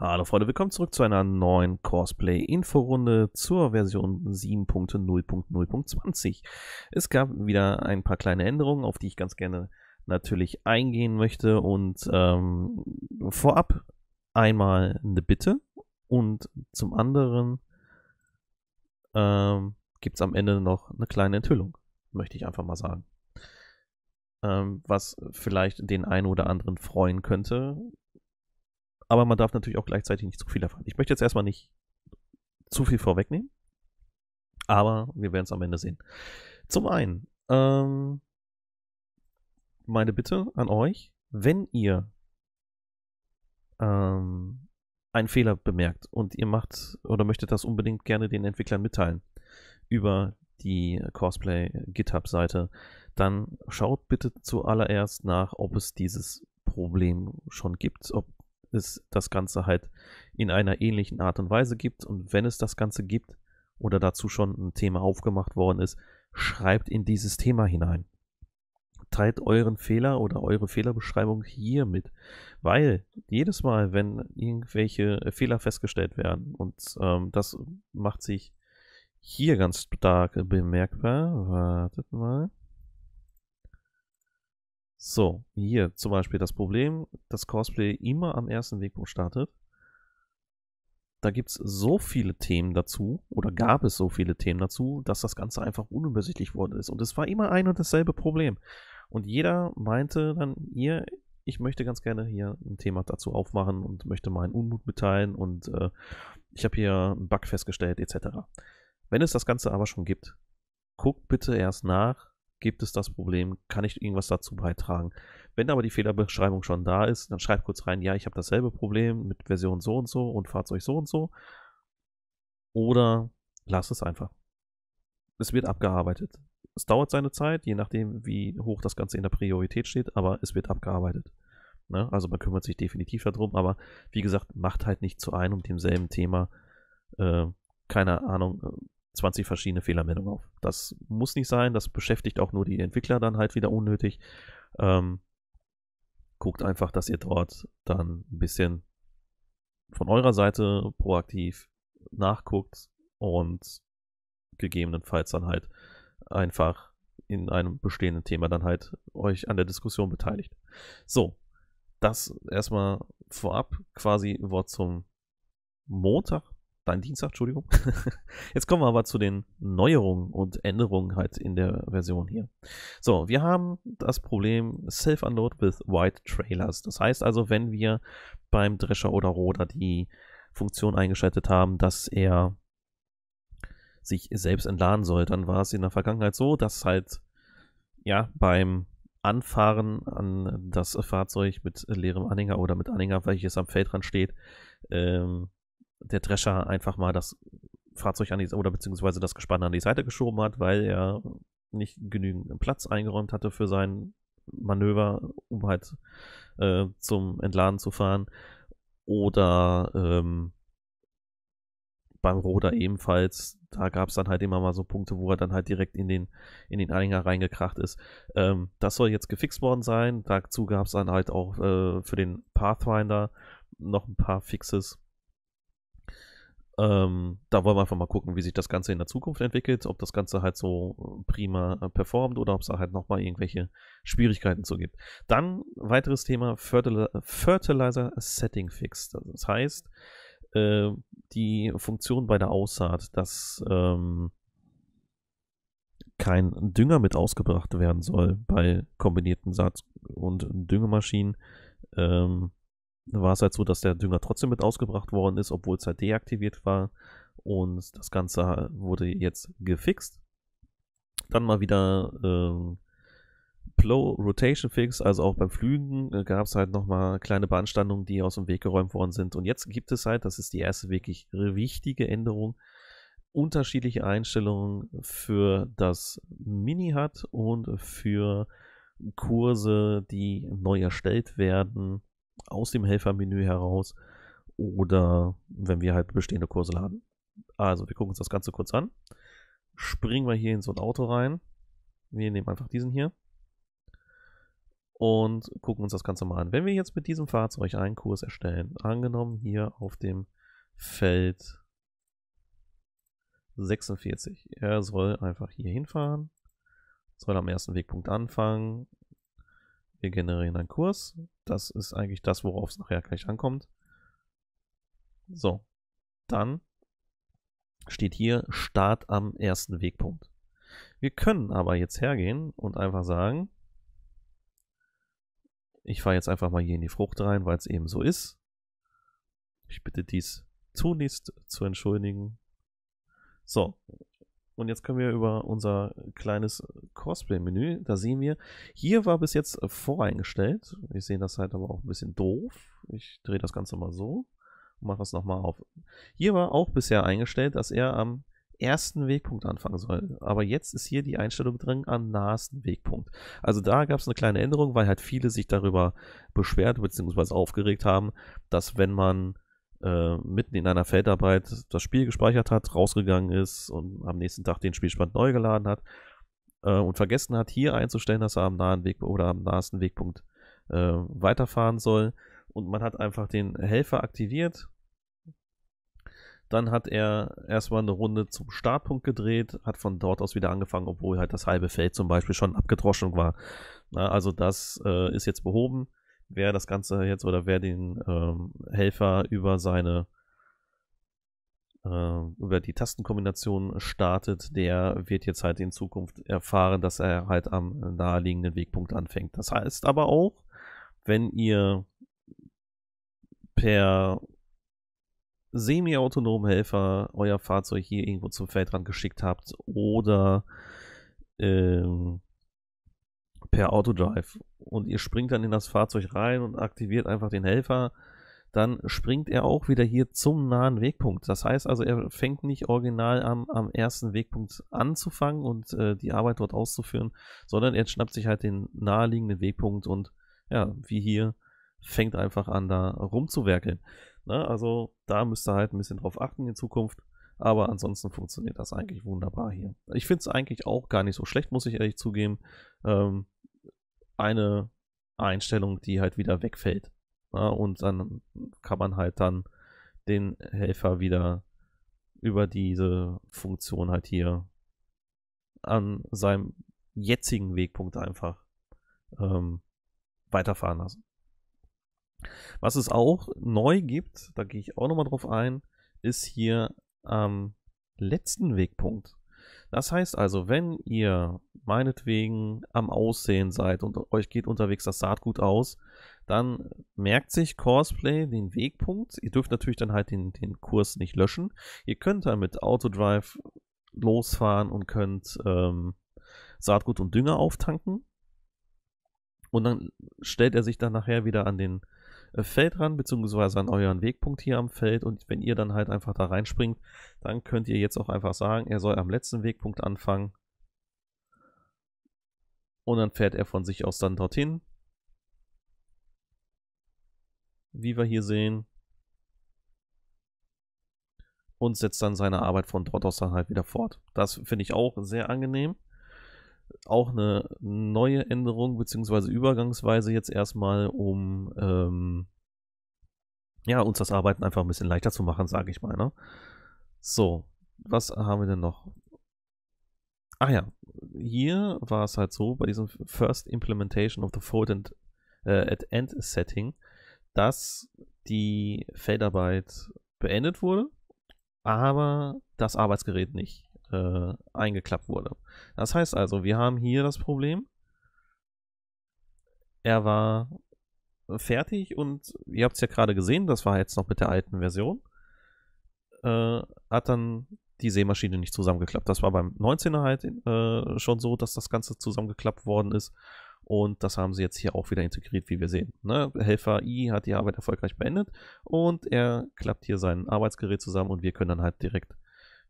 Hallo Freunde, willkommen zurück zu einer neuen Cosplay-Inforunde zur Version 7.0.0.20. Es gab wieder ein paar kleine Änderungen, auf die ich ganz gerne natürlich eingehen möchte und ähm, vorab einmal eine Bitte und zum anderen ähm, gibt es am Ende noch eine kleine Enthüllung, möchte ich einfach mal sagen ähm, was vielleicht den einen oder anderen freuen könnte. Aber man darf natürlich auch gleichzeitig nicht zu viel erfahren. Ich möchte jetzt erstmal nicht zu viel vorwegnehmen, aber wir werden es am Ende sehen. Zum einen, ähm, meine Bitte an euch, wenn ihr ähm, einen Fehler bemerkt und ihr macht oder möchtet das unbedingt gerne den Entwicklern mitteilen über die Cosplay GitHub Seite, dann schaut bitte zuallererst nach, ob es dieses Problem schon gibt, ob es das Ganze halt in einer ähnlichen Art und Weise gibt. Und wenn es das Ganze gibt oder dazu schon ein Thema aufgemacht worden ist, schreibt in dieses Thema hinein. Teilt euren Fehler oder eure Fehlerbeschreibung hier mit, weil jedes Mal, wenn irgendwelche Fehler festgestellt werden und ähm, das macht sich hier ganz stark bemerkbar, wartet mal, so, hier zum Beispiel das Problem, dass Cosplay immer am ersten Wegpunkt startet. Da gibt es so viele Themen dazu, oder gab es so viele Themen dazu, dass das Ganze einfach unübersichtlich worden ist. Und es war immer ein und dasselbe Problem. Und jeder meinte dann, hier, ich möchte ganz gerne hier ein Thema dazu aufmachen und möchte meinen Unmut mitteilen und äh, ich habe hier einen Bug festgestellt, etc. Wenn es das Ganze aber schon gibt, guckt bitte erst nach, Gibt es das Problem? Kann ich irgendwas dazu beitragen? Wenn aber die Fehlerbeschreibung schon da ist, dann schreib kurz rein, ja, ich habe dasselbe Problem mit Version so und so und Fahrzeug so und so. Oder lass es einfach. Es wird abgearbeitet. Es dauert seine Zeit, je nachdem, wie hoch das Ganze in der Priorität steht, aber es wird abgearbeitet. Ne? Also man kümmert sich definitiv darum, aber wie gesagt, macht halt nicht zu einem und demselben Thema, äh, keine Ahnung, 20 verschiedene Fehlermeldungen auf. Das muss nicht sein, das beschäftigt auch nur die Entwickler dann halt wieder unnötig. Ähm, guckt einfach, dass ihr dort dann ein bisschen von eurer Seite proaktiv nachguckt und gegebenenfalls dann halt einfach in einem bestehenden Thema dann halt euch an der Diskussion beteiligt. So, das erstmal vorab quasi Wort zum Montag dein Dienstag, Entschuldigung. Jetzt kommen wir aber zu den Neuerungen und Änderungen halt in der Version hier. So, wir haben das Problem Self-Unload with White Trailers. Das heißt also, wenn wir beim Drescher oder Roder die Funktion eingeschaltet haben, dass er sich selbst entladen soll, dann war es in der Vergangenheit so, dass halt ja beim Anfahren an das Fahrzeug mit leerem Anhänger oder mit Anhänger, welches am Feldrand steht, ähm, der Drescher einfach mal das Fahrzeug an die, oder beziehungsweise das Gespann an die Seite geschoben hat, weil er nicht genügend Platz eingeräumt hatte für sein Manöver, um halt äh, zum Entladen zu fahren. Oder ähm, beim Roder ebenfalls, da gab es dann halt immer mal so Punkte, wo er dann halt direkt in den, in den Anhänger reingekracht ist. Ähm, das soll jetzt gefixt worden sein. Dazu gab es dann halt auch äh, für den Pathfinder noch ein paar Fixes ähm, da wollen wir einfach mal gucken, wie sich das Ganze in der Zukunft entwickelt, ob das Ganze halt so äh, prima äh, performt oder ob es da halt nochmal irgendwelche Schwierigkeiten zu gibt. Dann weiteres Thema Fertilizer Setting Fix. Das heißt, äh, die Funktion bei der Aussaat, dass ähm, kein Dünger mit ausgebracht werden soll bei kombinierten Saat- und Düngemaschinen. Ähm, war es halt so, dass der Dünger trotzdem mit ausgebracht worden ist, obwohl es halt deaktiviert war. Und das Ganze wurde jetzt gefixt. Dann mal wieder ähm, Plow Rotation Fix, also auch beim Flügen äh, gab es halt nochmal kleine Beanstandungen, die aus dem Weg geräumt worden sind. Und jetzt gibt es halt, das ist die erste wirklich wichtige Änderung, unterschiedliche Einstellungen für das Mini-HUD und für Kurse, die neu erstellt werden aus dem Helfermenü heraus oder wenn wir halt bestehende Kurse laden. Also, wir gucken uns das Ganze kurz an. Springen wir hier in so ein Auto rein. Wir nehmen einfach diesen hier und gucken uns das Ganze mal an. Wenn wir jetzt mit diesem Fahrzeug einen Kurs erstellen, angenommen hier auf dem Feld 46. Er soll einfach hier hinfahren, soll am ersten Wegpunkt anfangen. Wir generieren einen Kurs, das ist eigentlich das, worauf es nachher gleich ankommt. So, dann steht hier Start am ersten Wegpunkt. Wir können aber jetzt hergehen und einfach sagen, ich fahre jetzt einfach mal hier in die Frucht rein, weil es eben so ist. Ich bitte dies zunächst zu entschuldigen. So, und jetzt können wir über unser kleines Cosplay-Menü, da sehen wir, hier war bis jetzt äh, voreingestellt. Wir sehen das halt aber auch ein bisschen doof. Ich drehe das Ganze mal so und mache das nochmal auf. Hier war auch bisher eingestellt, dass er am ersten Wegpunkt anfangen soll. Aber jetzt ist hier die Einstellung drin am nahesten Wegpunkt. Also da gab es eine kleine Änderung, weil halt viele sich darüber beschwert bzw. aufgeregt haben, dass wenn man äh, mitten in einer Feldarbeit das Spiel gespeichert hat, rausgegangen ist und am nächsten Tag den Spielstand neu geladen hat äh, und vergessen hat, hier einzustellen, dass er am nahen Weg oder am nahesten Wegpunkt äh, weiterfahren soll. Und man hat einfach den Helfer aktiviert. Dann hat er erstmal eine Runde zum Startpunkt gedreht, hat von dort aus wieder angefangen, obwohl halt das halbe Feld zum Beispiel schon abgedroschen war. Na, also das äh, ist jetzt behoben wer das Ganze jetzt oder wer den ähm, Helfer über seine äh, über die Tastenkombination startet, der wird jetzt halt in Zukunft erfahren, dass er halt am naheliegenden Wegpunkt anfängt. Das heißt aber auch, wenn ihr per semi-autonomen Helfer euer Fahrzeug hier irgendwo zum Feldrand geschickt habt oder ähm, per Autodrive. Und ihr springt dann in das Fahrzeug rein und aktiviert einfach den Helfer. Dann springt er auch wieder hier zum nahen Wegpunkt. Das heißt also, er fängt nicht original am, am ersten Wegpunkt anzufangen und äh, die Arbeit dort auszuführen, sondern er schnappt sich halt den naheliegenden Wegpunkt und ja, wie hier, fängt einfach an, da rumzuwerkeln. Ne? Also da müsst ihr halt ein bisschen drauf achten in Zukunft. Aber ansonsten funktioniert das eigentlich wunderbar hier. Ich finde es eigentlich auch gar nicht so schlecht, muss ich ehrlich zugeben. Ähm, eine Einstellung, die halt wieder wegfällt. Ja, und dann kann man halt dann den Helfer wieder über diese Funktion halt hier an seinem jetzigen Wegpunkt einfach ähm, weiterfahren lassen. Was es auch neu gibt, da gehe ich auch nochmal drauf ein, ist hier am letzten Wegpunkt das heißt also, wenn ihr meinetwegen am Aussehen seid und euch geht unterwegs das Saatgut aus, dann merkt sich Cosplay den Wegpunkt. Ihr dürft natürlich dann halt den, den Kurs nicht löschen. Ihr könnt dann mit Autodrive losfahren und könnt ähm, Saatgut und Dünger auftanken. Und dann stellt er sich dann nachher wieder an den äh, Feld ran, beziehungsweise an euren Wegpunkt hier am Feld. Und wenn ihr dann halt einfach da reinspringt, dann könnt ihr jetzt auch einfach sagen, er soll am letzten Wegpunkt anfangen. Und dann fährt er von sich aus dann dorthin. Wie wir hier sehen. Und setzt dann seine Arbeit von dort aus dann halt wieder fort. Das finde ich auch sehr angenehm auch eine neue Änderung bzw. übergangsweise jetzt erstmal, um ähm, ja, uns das Arbeiten einfach ein bisschen leichter zu machen, sage ich mal. Ne? So, was haben wir denn noch? Ach ja, hier war es halt so, bei diesem First Implementation of the Fold and, äh, at End Setting, dass die Feldarbeit beendet wurde, aber das Arbeitsgerät nicht äh, eingeklappt wurde. Das heißt also, wir haben hier das Problem. Er war fertig und ihr habt es ja gerade gesehen, das war jetzt noch mit der alten Version. Äh, hat dann die Seemaschine nicht zusammengeklappt. Das war beim 19er halt äh, schon so, dass das Ganze zusammengeklappt worden ist. Und das haben sie jetzt hier auch wieder integriert, wie wir sehen. Ne? Helfer I hat die Arbeit erfolgreich beendet und er klappt hier sein Arbeitsgerät zusammen und wir können dann halt direkt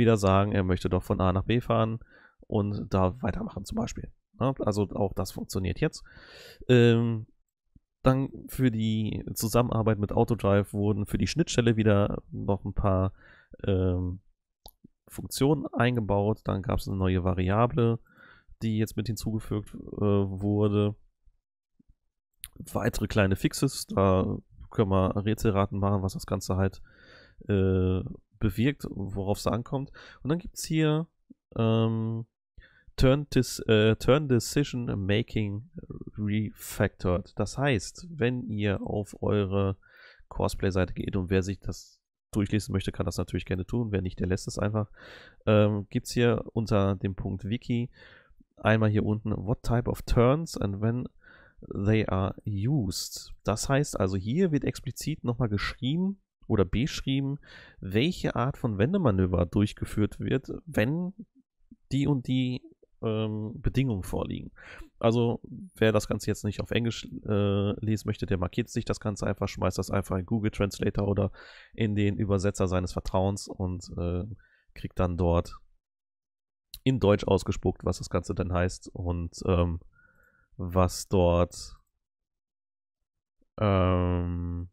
wieder sagen, er möchte doch von A nach B fahren und da weitermachen zum Beispiel. Ne? Also auch das funktioniert jetzt. Ähm, dann für die Zusammenarbeit mit Autodrive wurden für die Schnittstelle wieder noch ein paar ähm, Funktionen eingebaut. Dann gab es eine neue Variable, die jetzt mit hinzugefügt äh, wurde. Weitere kleine Fixes, da können wir Rätselraten machen, was das Ganze halt äh, bewirkt, worauf es ankommt. Und dann gibt es hier ähm, Turn, Dis, äh, Turn Decision Making Refactored. Das heißt, wenn ihr auf eure Cosplay-Seite geht und wer sich das durchlesen möchte, kann das natürlich gerne tun. Wer nicht, der lässt es einfach. Ähm, gibt es hier unter dem Punkt Wiki einmal hier unten What type of turns and when they are used. Das heißt also, hier wird explizit nochmal geschrieben, oder beschrieben, welche Art von Wendemanöver durchgeführt wird, wenn die und die ähm, Bedingungen vorliegen. Also wer das Ganze jetzt nicht auf Englisch äh, lesen möchte, der markiert sich das Ganze einfach, schmeißt das einfach in Google Translator oder in den Übersetzer seines Vertrauens und äh, kriegt dann dort in Deutsch ausgespuckt, was das Ganze denn heißt und ähm, was dort ähm,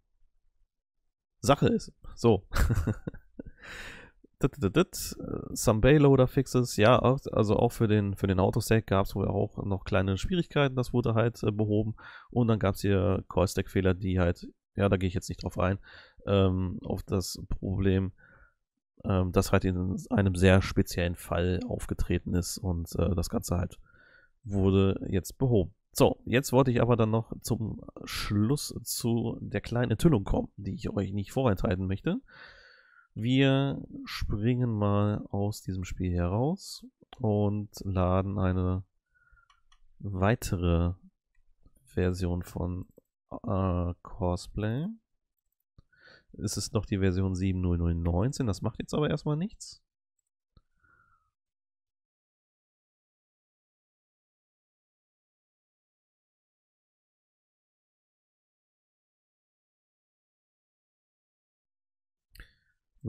Sache ist. So. Some Bayloader Fixes, ja, also auch für den, für den Autostack gab es wohl auch noch kleine Schwierigkeiten, das wurde halt äh, behoben. Und dann gab es hier callstack fehler die halt, ja, da gehe ich jetzt nicht drauf ein, ähm, auf das Problem, ähm, das halt in einem sehr speziellen Fall aufgetreten ist und äh, das Ganze halt wurde jetzt behoben. So, jetzt wollte ich aber dann noch zum Schluss zu der kleinen Enthüllung kommen, die ich euch nicht vorenthalten möchte. Wir springen mal aus diesem Spiel heraus und laden eine weitere Version von äh, Cosplay. Es ist noch die Version 7.0.0.19, das macht jetzt aber erstmal nichts.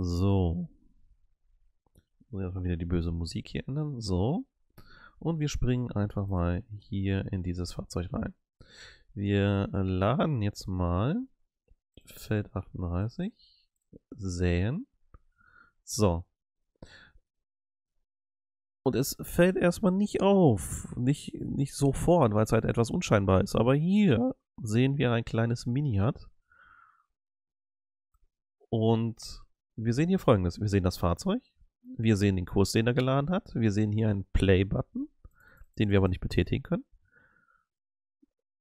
So. Muss ich erstmal wieder die böse Musik hier ändern. So. Und wir springen einfach mal hier in dieses Fahrzeug rein. Wir laden jetzt mal Feld 38. Säen. So. Und es fällt erstmal nicht auf. Nicht, nicht sofort, weil es halt etwas unscheinbar ist. Aber hier sehen wir ein kleines Mini hat. Und wir sehen hier folgendes. Wir sehen das Fahrzeug, wir sehen den Kurs, den er geladen hat, wir sehen hier einen Play-Button, den wir aber nicht betätigen können.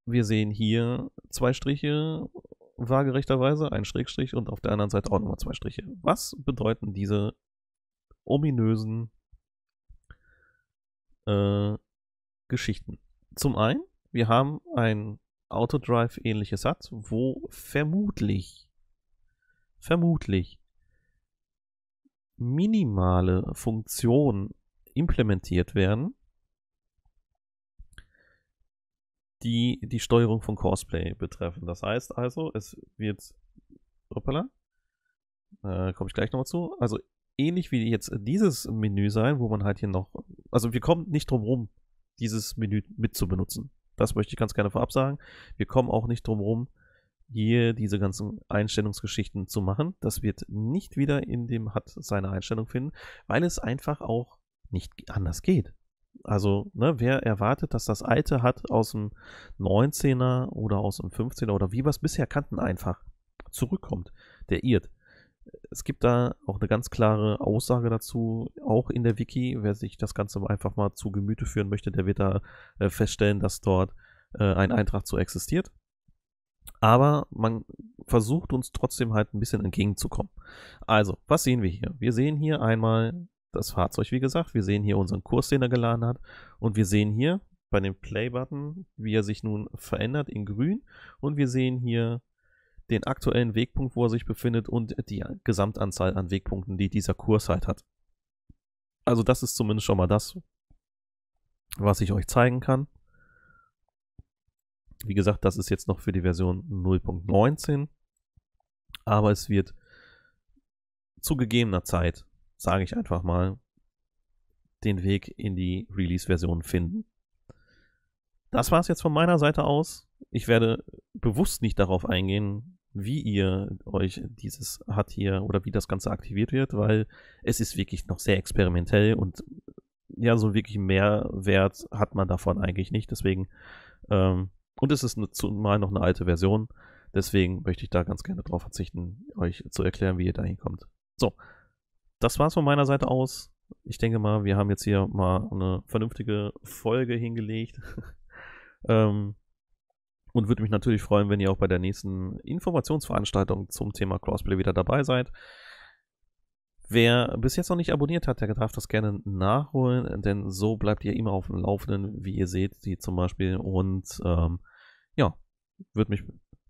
Wir sehen hier zwei Striche waagerechterweise, ein Schrägstrich und auf der anderen Seite auch nochmal zwei Striche. Was bedeuten diese ominösen äh, Geschichten? Zum einen, wir haben ein Autodrive-ähnliches Satz, wo vermutlich, vermutlich minimale Funktionen implementiert werden, die die Steuerung von Cosplay betreffen. Das heißt also, es wird, hoppala, äh, komme ich gleich nochmal zu, also ähnlich wie jetzt dieses Menü sein, wo man halt hier noch, also wir kommen nicht drum rum, dieses Menü mit zu benutzen. Das möchte ich ganz gerne vorab sagen. Wir kommen auch nicht drum rum, hier diese ganzen Einstellungsgeschichten zu machen. Das wird nicht wieder in dem hat seine Einstellung finden, weil es einfach auch nicht anders geht. Also, ne, wer erwartet, dass das alte hat aus dem 19er oder aus dem 15er oder wie wir es bisher kannten, einfach zurückkommt, der irrt. Es gibt da auch eine ganz klare Aussage dazu, auch in der Wiki. Wer sich das Ganze einfach mal zu Gemüte führen möchte, der wird da äh, feststellen, dass dort äh, ein Eintrag zu existiert aber man versucht uns trotzdem halt ein bisschen entgegenzukommen. Also, was sehen wir hier? Wir sehen hier einmal das Fahrzeug, wie gesagt, wir sehen hier unseren Kurs, den er geladen hat und wir sehen hier bei dem Play-Button, wie er sich nun verändert in grün und wir sehen hier den aktuellen Wegpunkt, wo er sich befindet und die Gesamtanzahl an Wegpunkten, die dieser Kurs halt hat. Also das ist zumindest schon mal das, was ich euch zeigen kann. Wie gesagt, das ist jetzt noch für die Version 0.19, aber es wird zu gegebener Zeit, sage ich einfach mal, den Weg in die Release-Version finden. Das war es jetzt von meiner Seite aus. Ich werde bewusst nicht darauf eingehen, wie ihr euch dieses hat hier oder wie das Ganze aktiviert wird, weil es ist wirklich noch sehr experimentell und ja, so wirklich Mehrwert hat man davon eigentlich nicht. Deswegen ähm, und es ist zumal noch eine alte Version. Deswegen möchte ich da ganz gerne drauf verzichten, euch zu erklären, wie ihr da hinkommt. So, das war's von meiner Seite aus. Ich denke mal, wir haben jetzt hier mal eine vernünftige Folge hingelegt. ähm, und würde mich natürlich freuen, wenn ihr auch bei der nächsten Informationsveranstaltung zum Thema Crossplay wieder dabei seid. Wer bis jetzt noch nicht abonniert hat, der darf das gerne nachholen, denn so bleibt ihr immer auf dem Laufenden, wie ihr seht, die zum Beispiel. Und ähm, ja, würde mich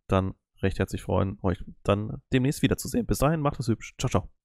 dann recht herzlich freuen, euch dann demnächst wiederzusehen. Bis dahin, macht es hübsch. Ciao, ciao.